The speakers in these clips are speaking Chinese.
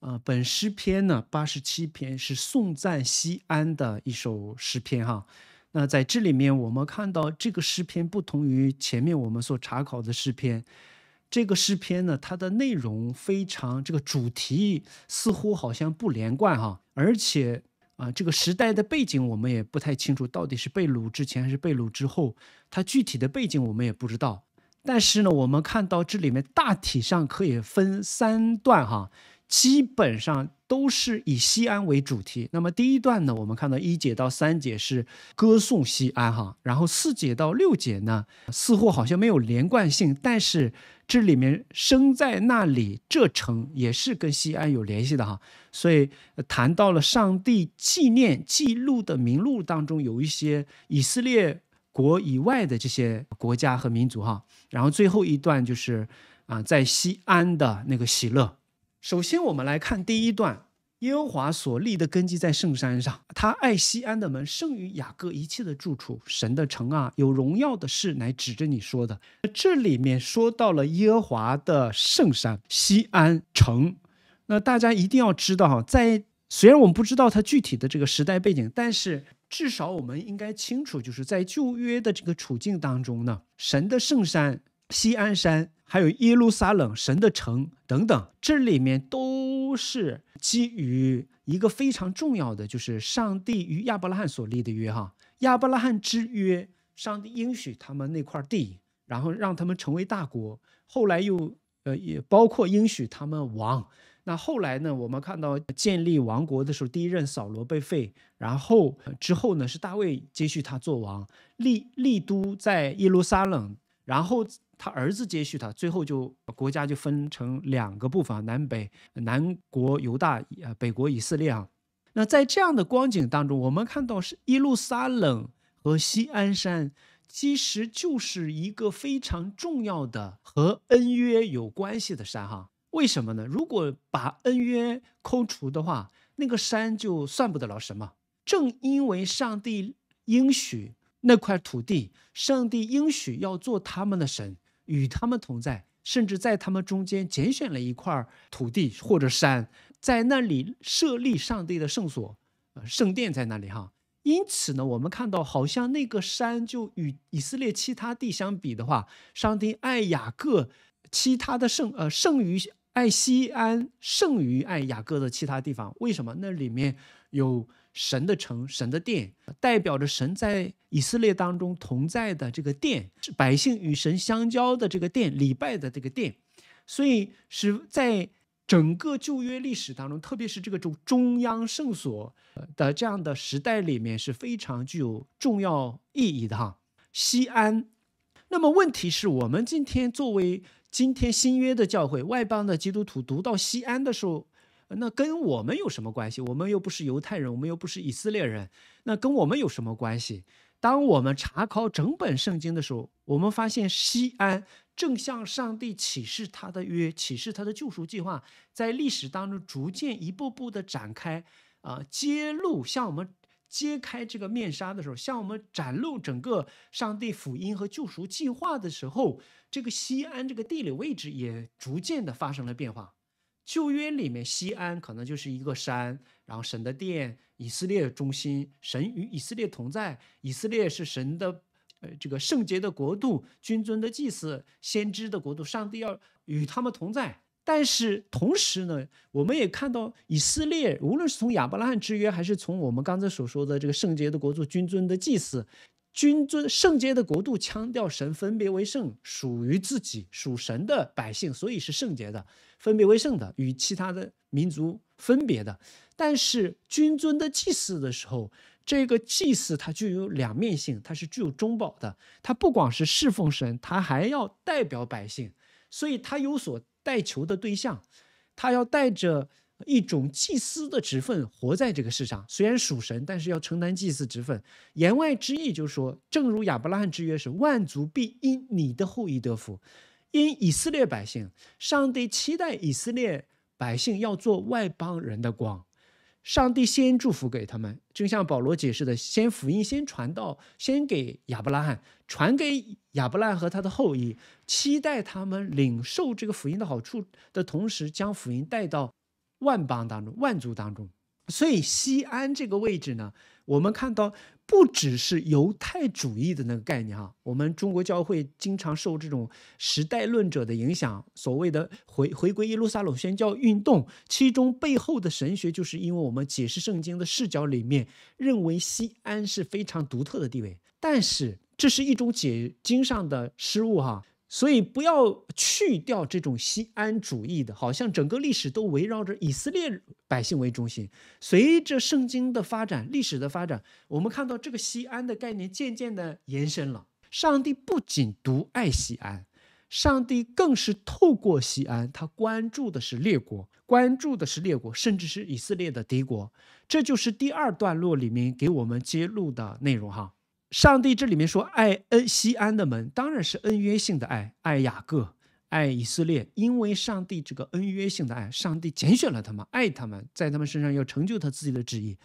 啊，本诗篇呢，八十七篇是送赞西安的一首诗篇哈。那在这里面，我们看到这个诗篇不同于前面我们所查考的诗篇，这个诗篇呢，它的内容非常，这个主题似乎好像不连贯哈。而且啊，这个时代的背景我们也不太清楚，到底是被掳之前还是被掳之后，它具体的背景我们也不知道。但是呢，我们看到这里面大体上可以分三段哈。基本上都是以西安为主题。那么第一段呢，我们看到一节到三节是歌颂西安哈，然后四节到六节呢，似乎好像没有连贯性，但是这里面生在那里这城也是跟西安有联系的哈。所以谈到了上帝纪念记录的名录当中有一些以色列国以外的这些国家和民族哈。然后最后一段就是啊，在西安的那个喜乐。首先，我们来看第一段，耶和华所立的根基在圣山上，他爱西安的门胜于雅各一切的住处，神的城啊，有荣耀的事来指着你说的。这里面说到了耶和华的圣山西安城，那大家一定要知道哈，在虽然我们不知道它具体的这个时代背景，但是至少我们应该清楚，就是在旧约的这个处境当中呢，神的圣山西安山。还有耶路撒冷，神的城等等，这里面都是基于一个非常重要的，就是上帝与亚伯拉罕所立的约哈，亚伯拉罕之约，上帝应许他们那块地，然后让他们成为大国。后来又呃也包括应许他们王。那后来呢，我们看到建立王国的时候，第一任扫罗被废，然后之后呢是大卫接续他做王，立立都在耶路撒冷，然后。他儿子接续他，最后就国家就分成两个部分，南北，南国犹大，呃，北国以色列啊。那在这样的光景当中，我们看到是耶路撒冷和锡安山，其实就是一个非常重要的和恩约有关系的山哈。为什么呢？如果把恩约扣除的话，那个山就算不得了什么。正因为上帝应许那块土地，上帝应许要做他们的神。与他们同在，甚至在他们中间拣选了一块土地或者山，在那里设立上帝的圣所，呃，圣殿在那里哈。因此呢，我们看到好像那个山就与以色列其他地相比的话，上帝爱雅各，其他的圣呃剩余爱西安，剩余爱雅各的其他地方，为什么？那里面有。神的城，神的殿，代表着神在以色列当中同在的这个殿，是百姓与神相交的这个殿，礼拜的这个殿，所以是在整个旧约历史当中，特别是这个中中央圣所的这样的时代里面是非常具有重要意义的哈。西安，那么问题是我们今天作为今天新约的教会，外邦的基督徒读到西安的时候。那跟我们有什么关系？我们又不是犹太人，我们又不是以色列人，那跟我们有什么关系？当我们查考整本圣经的时候，我们发现西安正向上帝启示他的约，启示他的救赎计划，在历史当中逐渐一步步的展开，啊，揭露向我们揭开这个面纱的时候，向我们展露整个上帝福音和救赎计划的时候，这个西安这个地理位置也逐渐的发生了变化。旧约里面，西安可能就是一个山，然后神的殿，以色列中心，神与以色列同在，以色列是神的，呃，这个圣洁的国度，君尊的祭祀，先知的国度，上帝要与他们同在。但是同时呢，我们也看到以色列，无论是从亚伯拉罕之约，还是从我们刚才所说的这个圣洁的国度，君尊的祭祀，君尊圣洁的国度强调神分别为圣，属于自己、属神的百姓，所以是圣洁的，分别为圣的，与其他的民族分别的。但是君尊的祭祀的时候，这个祭祀它具有两面性，它是具有中保的，它不光是侍奉神，它还要代表百姓，所以它有所代求的对象，它要带着。一种祭司的职分，活在这个世上，虽然属神，但是要承担祭祀职分。言外之意就是说，正如亚伯拉罕之约是万族必因你的后裔得福，因以色列百姓，上帝期待以色列百姓要做外邦人的光，上帝先祝福给他们，就像保罗解释的，先福音先传到，先给亚伯拉罕，传给亚伯拉罕和他的后裔，期待他们领受这个福音的好处的同时，将福音带到。万邦当中，万族当中，所以西安这个位置呢，我们看到不只是犹太主义的那个概念哈。我们中国教会经常受这种时代论者的影响，所谓的回回归耶路撒冷宣教运动，其中背后的神学就是因为我们解释圣经的视角里面，认为西安是非常独特的地位，但是这是一种解经上的失误哈。所以不要去掉这种西安主义的，好像整个历史都围绕着以色列百姓为中心。随着圣经的发展、历史的发展，我们看到这个西安的概念渐渐的延伸了。上帝不仅独爱西安，上帝更是透过西安，他关注的是列国，关注的是列国，甚至是以色列的敌国。这就是第二段落里面给我们揭露的内容哈。上帝这里面说爱恩西安的门当然是恩约性的爱，爱雅各，爱以色列，因为上帝这个恩约性的爱，上帝拣选了他们，爱他们在他们身上要成就他自己的旨意。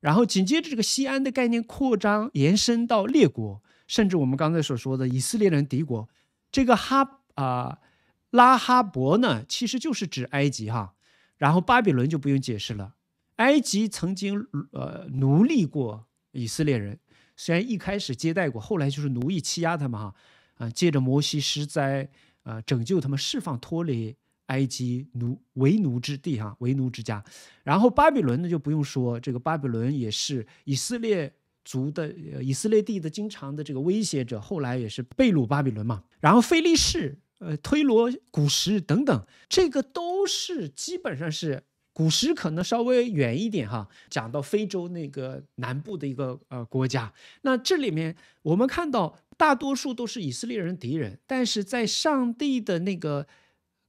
然后紧接着这个西安的概念扩张延伸到列国，甚至我们刚才所说的以色列人敌国，这个哈啊拉哈伯呢其实就是指埃及哈，然后巴比伦就不用解释了，埃及曾经呃奴隶过以色列人。虽然一开始接待过，后来就是奴役欺压他们哈，啊，借着摩西施灾，啊，拯救他们，释放脱离埃及奴为奴之地哈，为奴之家。然后巴比伦呢就不用说，这个巴比伦也是以色列族的，呃，以色列地的经常的这个威胁者，后来也是被掳巴比伦嘛。然后菲利士、呃，推罗、古时等等，这个都是基本上是。古时可能稍微远一点哈，讲到非洲那个南部的一个呃国家，那这里面我们看到大多数都是以色列人敌人，但是在上帝的那个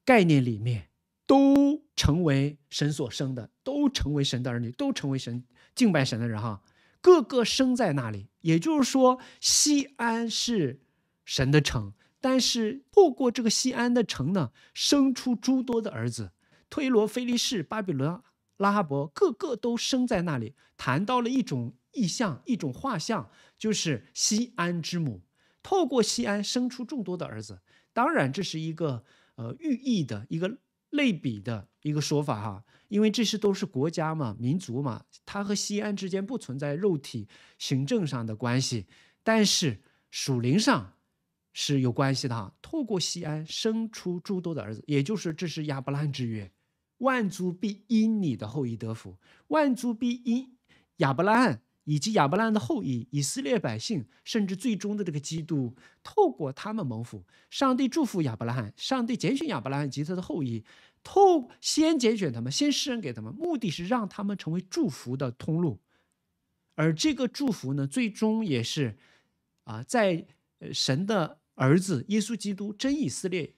概念里面，都成为神所生的，都成为神的儿女，都成为神敬拜神的人哈，个个生在那里。也就是说，西安是神的城，但是透过这个西安的城呢，生出诸多的儿子。推罗、菲利士、巴比伦、拉哈伯，个个都生在那里。谈到了一种意象，一种画像，就是西安之母，透过西安生出众多的儿子。当然，这是一个呃寓意的一个类比的一个说法哈，因为这些都是国家嘛、民族嘛，它和西安之间不存在肉体行政上的关系，但是属灵上是有关系的哈。透过西安生出诸多的儿子，也就是这是亚伯拉罕之约。万族必因你的后裔得福，万族必因亚伯拉罕以及亚伯拉罕的后裔以色列百姓，甚至最终的这个基督，透过他们蒙福。上帝祝福亚伯拉罕，上帝拣选亚伯拉罕及他的后裔，透先拣选他们，先施恩给他们，目的是让他们成为祝福的通路。而这个祝福呢，最终也是啊，在神的儿子耶稣基督真以色列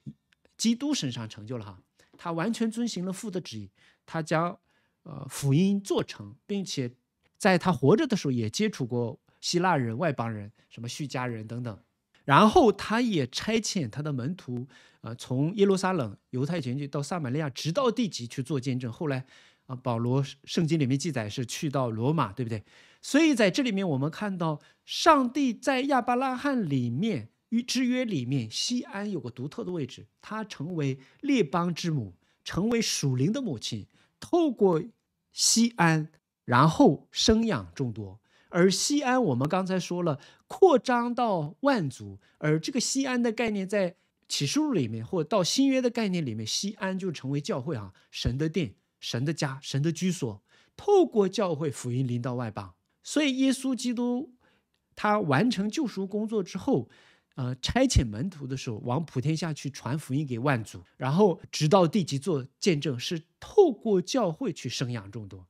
基督身上成就了哈。他完全遵循了父的旨意，他将，呃，福音做成，并且在他活着的时候也接触过希腊人、外邦人、什么叙家人等等。然后他也差遣他的门徒，呃，从耶路撒冷、犹太全地到撒马利亚，直到地极去做见证。后来，啊，保罗圣经里面记载是去到罗马，对不对？所以在这里面，我们看到上帝在亚伯拉罕里面与之约里面，西安有个独特的位置，他成为列邦之母。成为属灵的母亲，透过西安，然后生养众多。而西安，我们刚才说了，扩张到万族。而这个西安的概念，在启示录里面，或到新约的概念里面，西安就成为教会啊，神的殿、神的家、神的居所。透过教会福音临到外邦，所以耶稣基督他完成救赎工作之后。呃，差遣门徒的时候，往普天下去传福音给万族，然后直到地极做见证，是透过教会去生养众多，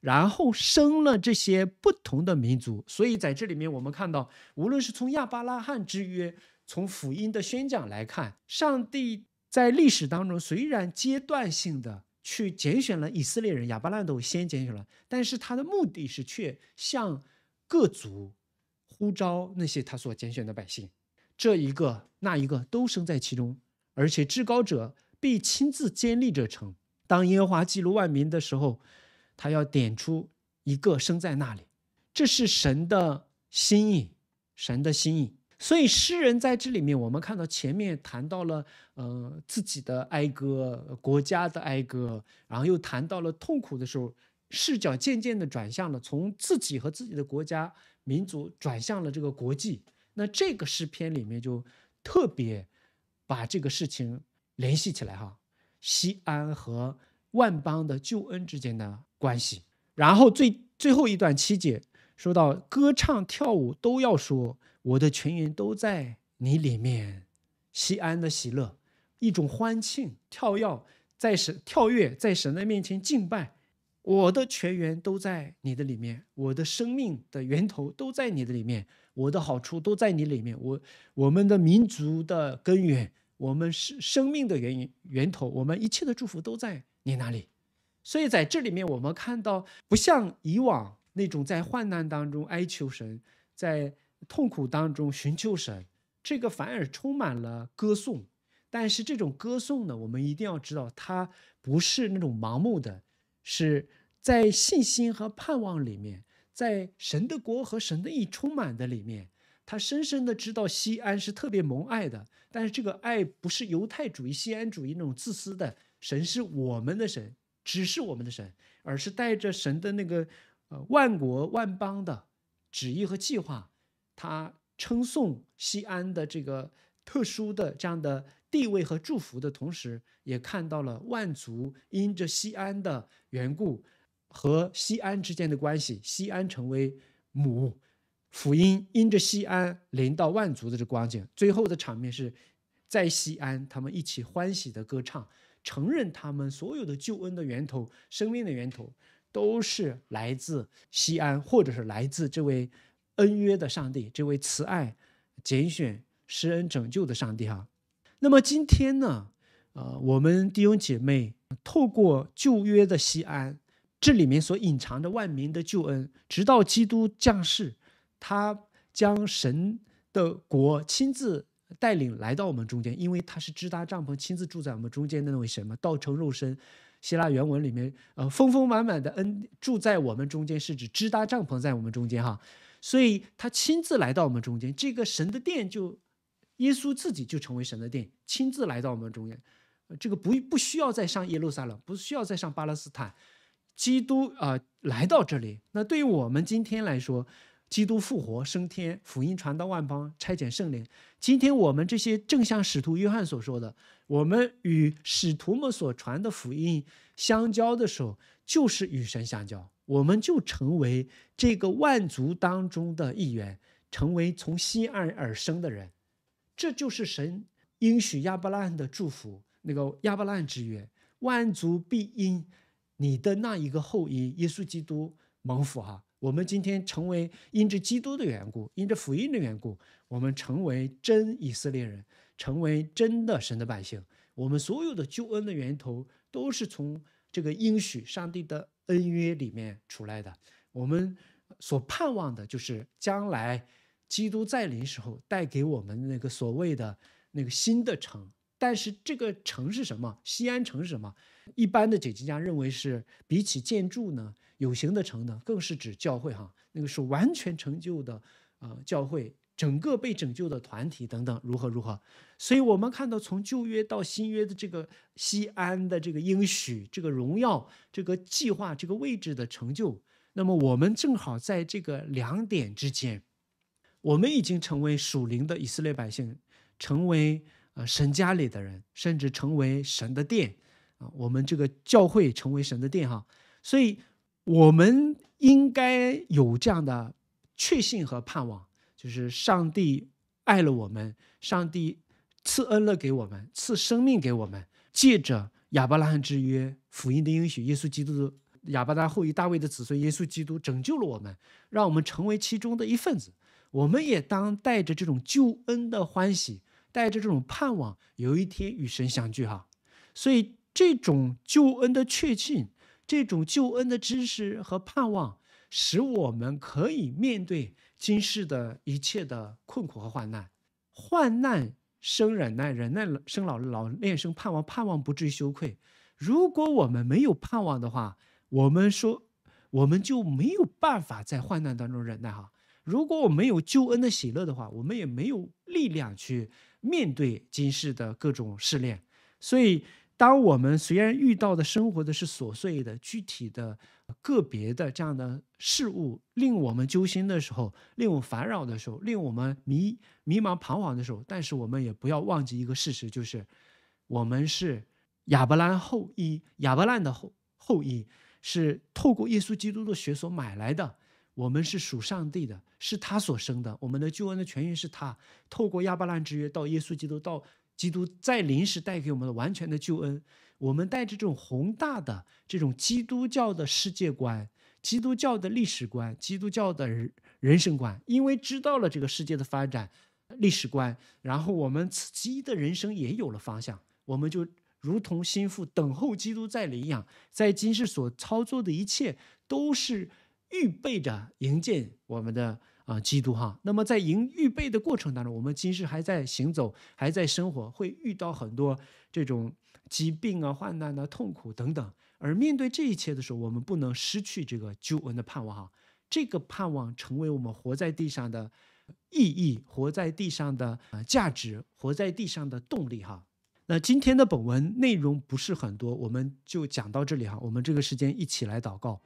然后生了这些不同的民族。所以在这里面，我们看到，无论是从亚伯拉罕之约，从福音的宣讲来看，上帝在历史当中虽然阶段性的去拣选了以色列人，亚伯拉都先拣选了，但是他的目的是却向各族呼召那些他所拣选的百姓。这一个那一个都生在其中，而且至高者必亲自监立这城。当耶和华记录万民的时候，他要点出一个生在那里，这是神的心意，神的心意。所以诗人在这里面，我们看到前面谈到了呃自己的哀歌，国家的哀歌，然后又谈到了痛苦的时候，视角渐渐的转向了，从自己和自己的国家民族转向了这个国际。那这个诗篇里面就特别把这个事情联系起来哈，西安和万邦的救恩之间的关系。然后最最后一段七节说到，歌唱跳舞都要说，我的全员都在你里面，西安的喜乐，一种欢庆，跳跃在神，跳跃在神的面前敬拜，我的全员都在你的里面，我的生命的源头都在你的里面。我的好处都在你里面，我我们的民族的根源，我们是生命的源源头，我们一切的祝福都在你那里。所以在这里面，我们看到，不像以往那种在患难当中哀求神，在痛苦当中寻求神，这个反而充满了歌颂。但是这种歌颂呢，我们一定要知道，它不是那种盲目的，是在信心和盼望里面。在神的国和神的意充满的里面，他深深的知道西安是特别蒙爱的。但是这个爱不是犹太主义、西安主义那种自私的神是我们的神，只是我们的神，而是带着神的那个呃万国万邦的旨意和计划。他称颂西安的这个特殊的这样的地位和祝福的同时，也看到了万族因着西安的缘故。和西安之间的关系，西安成为母辅音，因着西安临到万族的这光景，最后的场面是在西安，他们一起欢喜的歌唱，承认他们所有的救恩的源头、生命的源头都是来自西安，或者是来自这位恩约的上帝，这位慈爱拣选施恩拯救的上帝哈。那么今天呢？呃，我们弟兄姐妹透过旧约的西安。这里面所隐藏的万民的救恩，直到基督降世，他将神的国亲自带领来到我们中间，因为他是支搭帐篷，亲自住在我们中间的那位神嘛，道成肉身。希腊原文里面，呃，丰丰满满的恩住在我们中间，是指支搭帐篷在我们中间哈，所以他亲自来到我们中间。这个神的殿就，耶稣自己就成为神的殿，亲自来到我们中间，这个不不需要再上耶路撒冷，不需要再上巴勒斯坦。基督啊，来到这里。那对于我们今天来说，基督复活升天，福音传到万邦，差遣圣灵。今天我们这些正像使徒约翰所说的，我们与使徒们所传的福音相交的时候，就是与神相交，我们就成为这个万族当中的一员，成为从西岸而生的人。这就是神应许亚伯拉罕的祝福，那个亚伯拉罕之约，万族必因。你的那一个后裔，耶稣基督蒙福哈。我们今天成为因着基督的缘故，因着福音的缘故，我们成为真以色列人，成为真的神的百姓。我们所有的救恩的源头都是从这个应许上帝的恩约里面出来的。我们所盼望的就是将来基督再临时候带给我们那个所谓的那个新的城。但是这个城是什么？西安城是什么？一般的解经家认为是比起建筑呢，有形的城呢，更是指教会哈，那个是完全成就的呃，教会整个被拯救的团体等等如何如何。所以我们看到从旧约到新约的这个西安的这个应许、这个荣耀、这个计划、这个位置的成就，那么我们正好在这个两点之间，我们已经成为属灵的以色列百姓，成为。啊，神家里的人，甚至成为神的殿啊！我们这个教会成为神的殿哈，所以我们应该有这样的确信和盼望，就是上帝爱了我们，上帝赐恩了给我们，赐生命给我们，借着亚伯拉罕之约、福音的应许，耶稣基督的亚伯拉罕后裔大卫的子孙，耶稣基督拯救了我们，让我们成为其中的一份子。我们也当带着这种救恩的欢喜。带着这种盼望，有一天与神相聚哈，所以这种救恩的确信，这种救恩的知识和盼望，使我们可以面对今世的一切的困苦和患难。患难生忍耐，忍耐生老老练生盼望，盼望不至于羞愧。如果我们没有盼望的话，我们说我们就没有办法在患难当中忍耐哈。如果我们没有救恩的喜乐的话，我们也没有力量去。面对今世的各种试炼，所以当我们虽然遇到的生活的是琐碎的、具体的、个别的这样的事物，令我们揪心的时候，令我烦扰的时候，令我们迷迷茫彷徨的时候，但是我们也不要忘记一个事实，就是我们是亚伯兰后裔，亚伯兰的后后裔是透过耶稣基督的血所买来的。我们是属上帝的，是他所生的。我们的救恩的全源是他。透过亚伯兰之约到耶稣基督，到基督在临时带给我们的完全的救恩。我们带着这种宏大的这种基督教的世界观、基督教的历史观、基督教的人生观，因为知道了这个世界的发展历史观，然后我们自己的人生也有了方向。我们就如同心腹等候基督再领养，在今世所操作的一切都是。预备着迎接我们的啊，基督哈。那么在迎预备的过程当中，我们今世还在行走，还在生活，会遇到很多这种疾病啊、患难啊、痛苦等等。而面对这一切的时候，我们不能失去这个救恩的盼望哈。这个盼望成为我们活在地上的意义、活在地上的啊价值、活在地上的动力哈。那今天的本文内容不是很多，我们就讲到这里哈。我们这个时间一起来祷告。